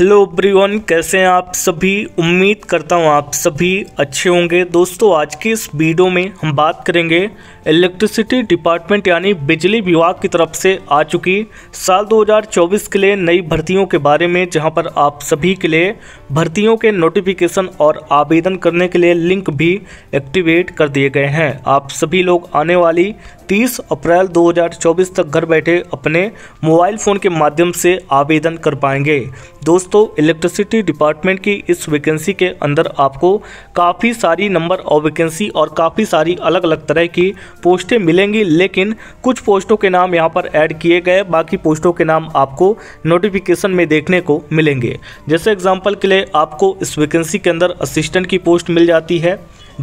hello everyone कैसे हैं आप सभी उम्मीद करता हूं आप सभी अच्छे होंगे दोस्तों आज की इस वीडियो में हम बात करेंगे इलेक्ट्रिसिटी डिपार्टमेंट यानी बिजली विभाग की तरफ से आ चुकी साल 2024 के लिए नई भर्तियों के बारे में जहां पर आप सभी के लिए भर्तियों के नोटिफिकेशन और आवेदन करने के लिए लिंक भी एक्टिवेट कर दिए गए हैं आप सभी लोग आने वाली 30 अप्रैल 2024 तक घर बैठे अपने मोबाइल फ़ोन के माध्यम से आवेदन कर पाएंगे दोस्तों इलेक्ट्रिसिटी डिपार्टमेंट की इस वैकेंसी के अंदर आपको काफ़ी सारी नंबर और वैकेंसी और काफ़ी सारी अलग अलग तरह की पोस्टें मिलेंगी लेकिन कुछ पोस्टों के नाम यहाँ पर ऐड किए गए बाकी पोस्टों के नाम आपको नोटिफिकेशन में देखने को मिलेंगे जैसे एग्जाम्पल के लिए आपको इस वैकेंसी के अंदर असिस्टेंट की पोस्ट मिल जाती है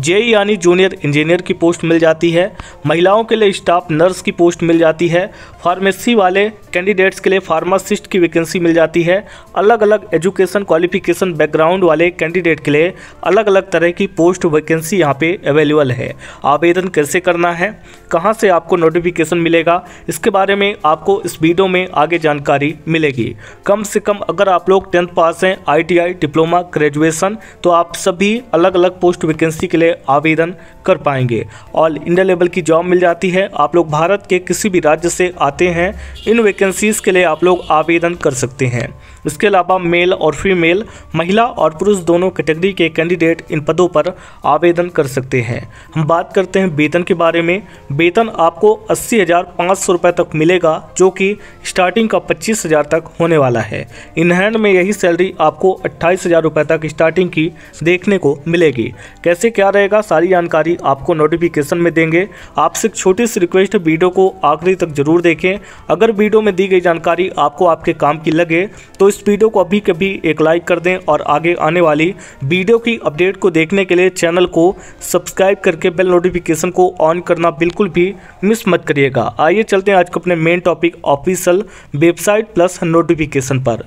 जे e यानी जूनियर इंजीनियर की पोस्ट मिल जाती है महिलाओं के लिए स्टाफ नर्स की पोस्ट मिल जाती है फार्मेसी वाले कैंडिडेट्स के लिए फार्मासिस्ट की वैकेंसी मिल जाती है अलग अलग एजुकेशन क्वालिफिकेशन बैकग्राउंड वाले कैंडिडेट के लिए अलग अलग तरह की पोस्ट वैकेंसी यहाँ पे अवेलेबल है आवेदन कैसे करना है कहाँ से आपको नोटिफिकेशन मिलेगा इसके बारे में आपको इस वीडियो में आगे जानकारी मिलेगी कम से कम अगर आप लोग टेंथ पास हैं आई डिप्लोमा ग्रेजुएसन तो आप सभी अलग अलग पोस्ट वैकेंसी के लिए आवेदन कर पाएंगे ऑल इंडिया लेवल की जॉब मिल जाती है आप लोग भारत के किसी भी राज्य से आते हैं इन वैकेंसीज़ के लिए आप लोग आवेदन कर सकते हैं इसके अलावा मेल और फीमेल महिला और पुरुष दोनों कैटेगरी के कैंडिडेट इन पदों पर आवेदन कर सकते हैं हम बात करते हैं वेतन के बारे में वेतन आपको अस्सी हज़ार तक मिलेगा जो कि स्टार्टिंग का पच्चीस हज़ार तक होने वाला है इनहैंड में यही सैलरी आपको अट्ठाईस हज़ार तक स्टार्टिंग की देखने को मिलेगी कैसे क्या रहेगा सारी जानकारी आपको नोटिफिकेशन में देंगे आपसे छोटी सी रिक्वेस्ट वीडियो को आखिरी तक जरूर देखें देखें अगर वीडियो में दी गई जानकारी आपको आपके काम की लगे तो इस वीडियो को अभी कभी एक लाइक कर दें और आगे आने वाली वीडियो की अपडेट को देखने के लिए चैनल को सब्सक्राइब करके बेल नोटिफिकेशन को ऑन करना बिल्कुल भी मिस मत करिएगा आइए चलते हैं आज के अपने main topic official website plus notification पर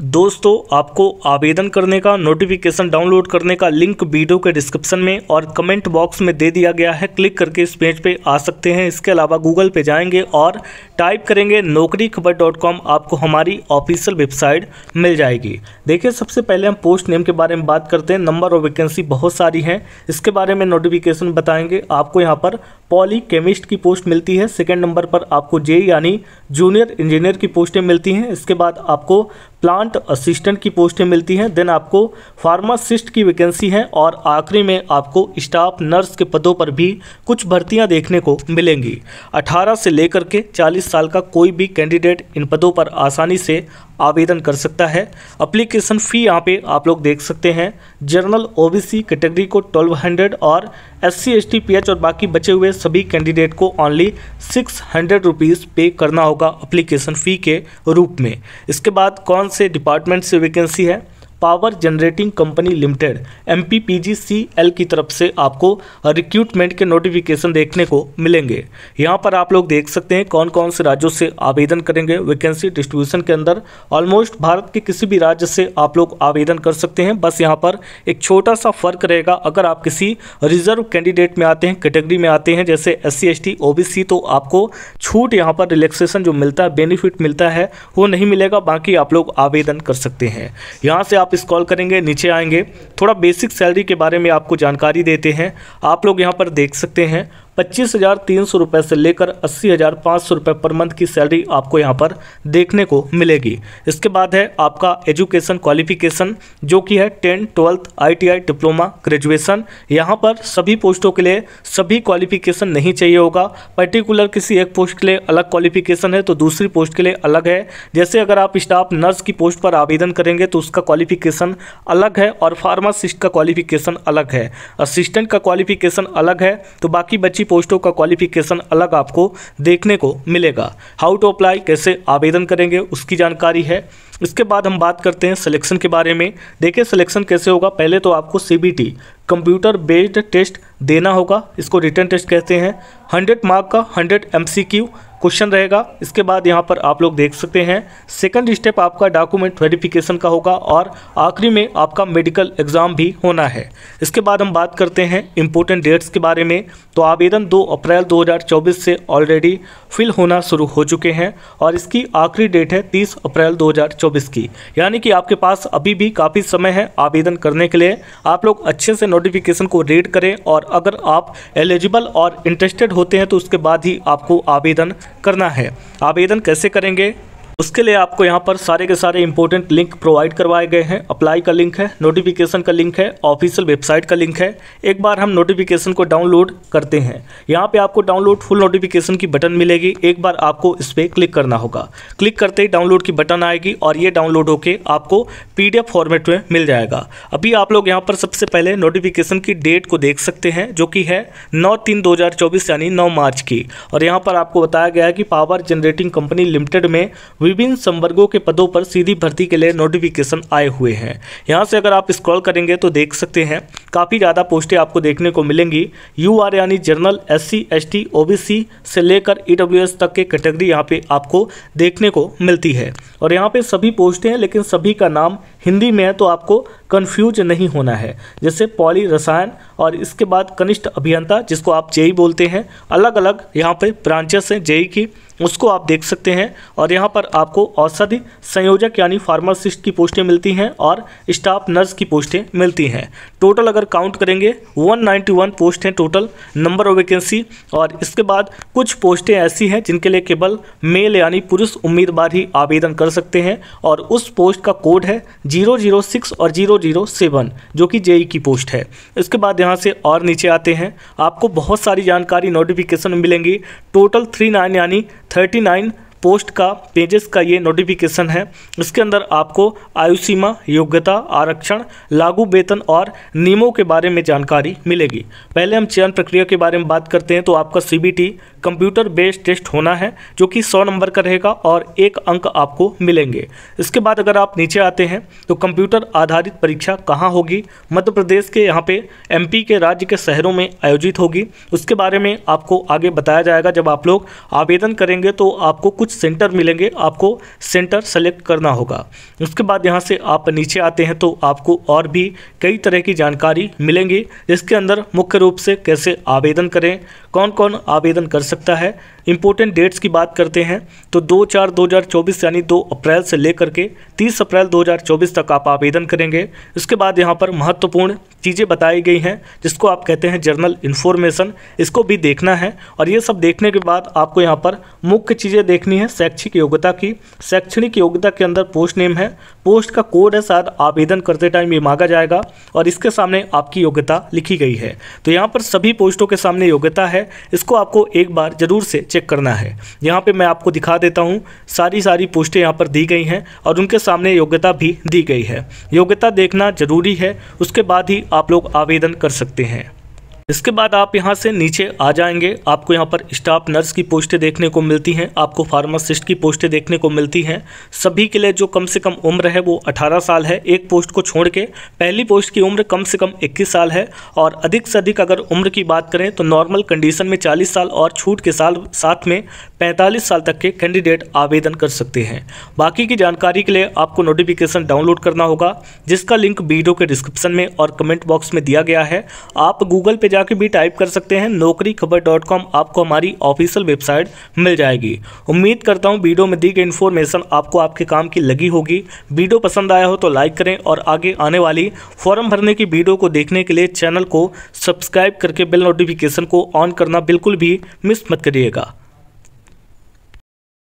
दोस्तों आपको आवेदन करने का नोटिफिकेशन डाउनलोड करने का लिंक वीडियो के डिस्क्रिप्शन में और कमेंट बॉक्स में दे दिया गया है क्लिक करके इस पेज पे आ सकते हैं इसके अलावा गूगल पे जाएंगे और टाइप करेंगे नौकरी खबर डॉट कॉम आपको हमारी ऑफिशियल वेबसाइट मिल जाएगी देखिए सबसे पहले हम पोस्ट नेम के बारे में बात करते हैं नंबर और वैकेंसी बहुत सारी हैं इसके बारे में नोटिफिकेशन बताएंगे आपको यहाँ पर पॉली केमिस्ट की पोस्ट मिलती है सेकेंड नंबर पर आपको जे यानी जूनियर इंजीनियर की पोस्टें मिलती हैं इसके बाद आपको प्लांट असिस्टेंट की पोस्टें मिलती हैं देन आपको फार्मासिस्ट की वैकेंसी है और आखिरी में आपको स्टाफ नर्स के पदों पर भी कुछ भर्तियां देखने को मिलेंगी 18 से लेकर के 40 साल का कोई भी कैंडिडेट इन पदों पर आसानी से आवेदन कर सकता है अप्लीकेशन फ़ी यहाँ पे आप लोग देख सकते हैं जनरल ओबीसी कैटेगरी को 1200 और S C S T P H और बाकी बचे हुए सभी कैंडिडेट को ओनली सिक्स हंड्रेड रुपीज़ पे करना होगा अप्लीकेशन फ़ी के रूप में इसके बाद कौन से डिपार्टमेंट से वैकेंसी है power generating company limited M की तरफ से आपको रिक्रूटमेंट के नोटिफिकेशन देखने को मिलेंगे यहाँ पर आप लोग देख सकते हैं कौन कौन से राज्यों से आवेदन करेंगे वैकेंसी डिस्ट्रीब्यूशन के अंदर ऑलमोस्ट भारत के किसी भी राज्य से आप लोग आवेदन कर सकते हैं बस यहाँ पर एक छोटा सा फर्क रहेगा अगर आप किसी रिजर्व कैंडिडेट में आते हैं कैटेगरी में आते हैं जैसे S C S T O B C तो आपको छूट यहाँ पर रिलैक्सेशन जो मिलता है बेनिफिट मिलता है वो नहीं मिलेगा बाकी आप लोग आवेदन कर सकते हैं यहाँ से आप स्कॉल करेंगे नीचे आएंगे थोड़ा बेसिक सैलरी के बारे में आपको जानकारी देते हैं आप लोग यहाँ पर देख सकते हैं पच्चीस हज़ार तीन सौ रुपये से लेकर अस्सी हज़ार पाँच सौ रुपये पर मंथ की सैलरी आपको यहाँ पर देखने को मिलेगी इसके बाद है आपका एजुकेशन क्वालिफिकेशन जो कि है ten twelfth ITI diploma graduation यहाँ पर सभी पोस्टों के लिए सभी क्वालिफिकेशन नहीं चाहिए होगा पर्टिकुलर किसी एक पोस्ट के लिए अलग क्वालिफिकेशन है तो दूसरी पोस्ट के लिए अलग है जैसे अगर आप स्टाफ नर्स की पोस्ट पर आवेदन करेंगे तो उसका क्वालिफिकेशन अलग है और फार्मासिस्ट का क्वालिफिकेशन अलग है असिस्टेंट का क्वालिफिकेशन अलग है तो बाकी बच्ची एसएससी पोस्टों का क्वालिफिकेशन अलग आपको देखने को मिलेगा हाउ टू अप्लाई कैसे आवेदन करेंगे उसकी जानकारी है इसके बाद हम बात करते हैं सिलेक्शन के बारे में देखिए सिलेक्शन कैसे होगा पहले तो आपको सी कंप्यूटर बेस्ड टेस्ट देना होगा इसको रिटर्न टेस्ट कहते हैं 100 मार्क का 100 एम क्वेश्चन रहेगा इसके बाद यहाँ पर आप लोग देख सकते हैं सेकंड स्टेप आपका डॉक्यूमेंट वेरिफिकेशन का होगा और आखिरी में आपका मेडिकल एग्जाम भी होना है इसके बाद हम बात करते हैं इंपॉर्टेंट डेट्स के बारे में तो आवेदन 2 अप्रैल 2024 से ऑलरेडी फिल होना शुरू हो चुके हैं और इसकी आखिरी डेट है तीस अप्रैल दो की यानी कि आपके पास अभी भी काफ़ी समय है आवेदन करने के लिए आप लोग अच्छे से नोटिफिकेशन को रीड करें और अगर आप एलिजिबल और इंटरेस्टेड होते हैं तो उसके बाद ही आपको आवेदन करना है आवेदन कैसे करेंगे उसके लिए आपको यहाँ पर सारे के सारे इंपॉर्टेंट लिंक प्रोवाइड करवाए गए हैं अप्लाई का लिंक है नोटिफिकेशन का लिंक है ऑफिशियल वेबसाइट का लिंक है एक बार हम नोटिफिकेशन को डाउनलोड करते हैं यहाँ पे आपको डाउनलोड फुल नोटिफिकेशन की बटन मिलेगी एक बार आपको इस पर क्लिक करना होगा क्लिक करते ही डाउनलोड की बटन आएगी और ये डाउनलोड होकर आपको पी फॉर्मेट में मिल जाएगा अभी आप लोग यहाँ पर सबसे पहले नोटिफिकेशन की डेट को देख सकते हैं जो कि है नौ तीन दो यानी नौ मार्च की और यहाँ पर आपको बताया गया है कि पावर जनरेटिंग कंपनी लिमिटेड में विभिन्न संवर्गों के पदों पर सीधी भर्ती के लिए नोटिफिकेशन आए हुए हैं यहाँ से अगर आप स्क्रॉल करेंगे तो देख सकते हैं काफ़ी ज़्यादा पोस्टें आपको देखने को मिलेंगी यू यानी जनरल एस सी से लेकर ई e तक के कैटेगरी यहाँ पे आपको देखने को मिलती है और यहाँ पे सभी पोस्टें हैं लेकिन सभी का नाम हिंदी में है तो आपको कन्फ्यूज नहीं होना है जैसे पॉली रसायन और इसके बाद कनिष्ठ अभियंता जिसको आप जेई बोलते हैं अलग अलग यहाँ पर ब्रांचेस हैं जेई की उसको आप देख सकते हैं और यहाँ पर आपको औषधि संयोजक यानी फार्मासिस्ट की पोस्टें मिलती हैं और स्टाफ नर्स की पोस्टें मिलती हैं टोटल अगर काउंट करेंगे 191 पोस्ट हैं टोटल नंबर ऑफ वैकेंसी और इसके बाद कुछ कुछ पोस्टें ऐसी हैं जिनके लिए केवल मेल यानी पुरुष उम्मीदवार ही आवेदन कर सकते हैं और उस पोस्ट का कोड है जीरो जीरो सिक्स और जीरो जीरो सेवन जो कि जेई की पोस्ट है इसके बाद यहाँ से और नीचे आते हैं आपको बहुत सारी जानकारी नोटिफिकेशन मिलेंगी टोटल थ्री नाइन यानी थर्टी नाइन पोस्ट का पेजेस का ये नोटिफिकेशन है इसके अंदर आपको आयु सीमा योग्यता आरक्षण लागू वेतन और नियमों के बारे में जानकारी मिलेगी पहले हम चयन प्रक्रिया के बारे में बात करते हैं तो आपका सी कंप्यूटर बेस्ड टेस्ट होना है जो कि सौ नंबर का रहेगा और एक अंक आपको मिलेंगे इसके बाद अगर आप नीचे आते हैं तो कंप्यूटर आधारित परीक्षा कहाँ होगी मध्य प्रदेश के यहाँ पे एमपी के राज्य के शहरों में आयोजित होगी उसके बारे में आपको आगे बताया जाएगा जब आप लोग आवेदन करेंगे तो आपको कुछ सेंटर मिलेंगे आपको सेंटर सेलेक्ट करना होगा उसके बाद यहाँ से आप नीचे आते हैं तो आपको और भी कई तरह की जानकारी मिलेंगी जिसके अंदर मुख्य रूप से कैसे आवेदन करें कौन कौन आवेदन कर सकता है इंपॉर्टेंट डेट्स की बात करते हैं तो दो चार दो हजार चौबीस यानी दो अप्रैल से लेकर के तीस अप्रैल दो हजार चौबीस तक आप आवेदन करेंगे इसके बाद यहाँ पर महत्वपूर्ण चीज़ें बताई गई हैं जिसको आप कहते हैं जर्नल इन्फॉर्मेशन इसको भी देखना है और ये सब देखने के बाद आपको यहाँ पर मुख्य चीज़ें देखनी है शैक्षिक योग्यता की शैक्षणिक योग्यता के अंदर पोस्ट नेम है पोस्ट का कोड है शायद आवेदन करते टाइम ये मांगा जाएगा और इसके सामने आपकी योग्यता लिखी गई है तो यहाँ पर सभी पोस्टों के सामने योग्यता है इसको आपको एक बार ज़रूर से चेक करना है यहाँ पर मैं आपको दिखा देता हूँ सारी सारी पोस्टें यहाँ पर दी गई हैं और उनके सामने योग्यता भी दी गई है योग्यता देखना जरूरी है उसके बाद ही आप लोग आवेदन कर सकते हैं इसके बाद आप यहाँ से नीचे आ जाएंगे आपको यहाँ पर स्टाफ नर्स की पोस्टें देखने को मिलती हैं आपको फार्मासिस्ट की पोस्टें देखने को मिलती हैं सभी के लिए जो कम से कम उम्र है वो 18 साल है एक पोस्ट को छोड़ के पहली पोस्ट की उम्र कम से कम 21 साल है और अधिक से अधिक अगर उम्र की बात करें तो नॉर्मल कंडीशन में चालीस साल और छूट के साल साथ में पैंतालीस साल तक के कैंडिडेट आवेदन कर सकते हैं बाकी की जानकारी के लिए आपको नोटिफिकेशन डाउनलोड करना होगा जिसका लिंक वीडियो के डिस्क्रिप्शन में और कमेंट बॉक्स में दिया गया है आप गूगल पे जाके भी टाइप कर सकते हैं नौकरी खबर डॉट कॉम आपको हमारी ऑफिशियल वेबसाइट मिल जाएगी उम्मीद करता हूँ वीडियो में दी गई इन्फॉर्मेशन आपको आपके काम की लगी होगी वीडियो पसंद आया हो तो लाइक करें और आगे आने वाली फॉर्म भरने की वीडियो को देखने के लिए चैनल को सब्सक्राइब करके बेल नोटिफिकेशन को ऑन करना बिल्कुल भी मिस मत करिएगा